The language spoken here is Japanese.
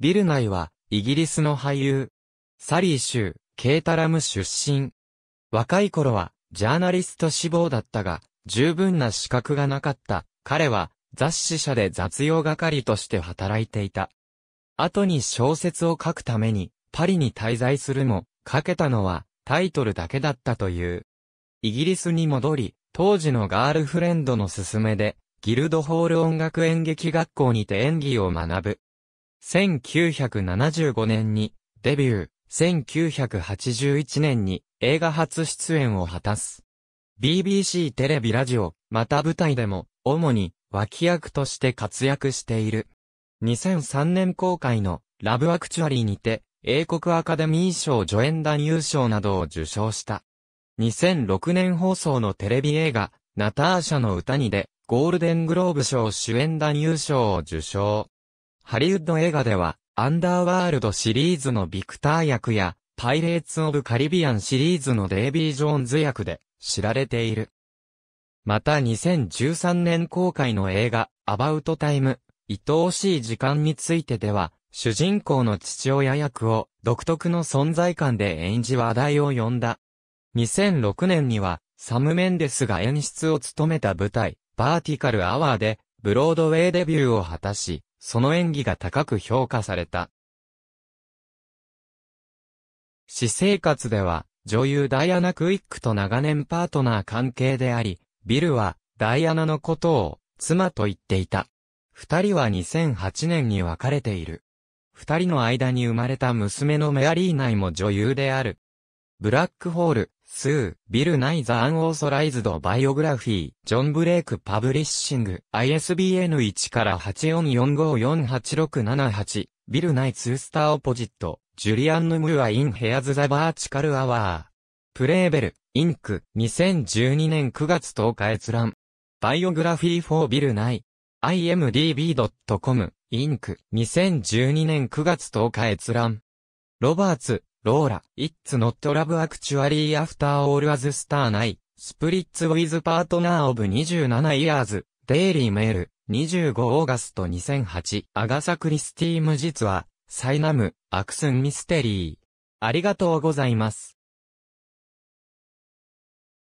ビルナイは、イギリスの俳優。サリー州、ケータラム出身。若い頃は、ジャーナリスト志望だったが、十分な資格がなかった。彼は、雑誌社で雑用係として働いていた。後に小説を書くために、パリに滞在するも、書けたのは、タイトルだけだったという。イギリスに戻り、当時のガールフレンドの勧めで、ギルドホール音楽演劇学校にて演技を学ぶ。1975年にデビュー、1981年に映画初出演を果たす。BBC テレビラジオ、また舞台でも、主に脇役として活躍している。2003年公開のラブアクチュアリーにて、英国アカデミー賞助演男優賞などを受賞した。2006年放送のテレビ映画、ナターシャの歌にで、ゴールデングローブ賞主演男優賞を受賞。ハリウッド映画では、アンダーワールドシリーズのビクター役や、パイレーツ・オブ・カリビアンシリーズのデイビー・ジョーンズ役で知られている。また2013年公開の映画、アバウト・タイム、愛おしい時間についてでは、主人公の父親役を独特の存在感で演じ話題を呼んだ。2006年には、サム・メンデスが演出を務めた舞台、バーティカル・アワーで、ブロードウェイデビューを果たし、その演技が高く評価された。私生活では、女優ダイアナ・クイックと長年パートナー関係であり、ビルは、ダイアナのことを、妻と言っていた。二人は2008年に別れている。二人の間に生まれた娘のメアリー内も女優である。ブラックホール、スー、ビル・ナイ・ザ・アンオーソライズド・バイオグラフィー、ジョン・ブレイク・パブリッシング、ISBN1 から8445486778、ビル・ナイ・ツースター・オポジット、ジュリアン・ヌ・ムーア・イン・ヘアズ・ザ・バーチカル・アワー。プレーベル、インク、2012年9月10日閲覧。バイオグラフィー・フォー・ビル・ナイ。imdb.com、インク、2012年9月10日閲覧。ロバーツ、ローラ、It's not love actually after all as star night, splits with partner of 27 years, daily mail, 25 August 2008、アガサ・クリスティ無実は、サイナム、アクスンミステリー。ありがとうございます。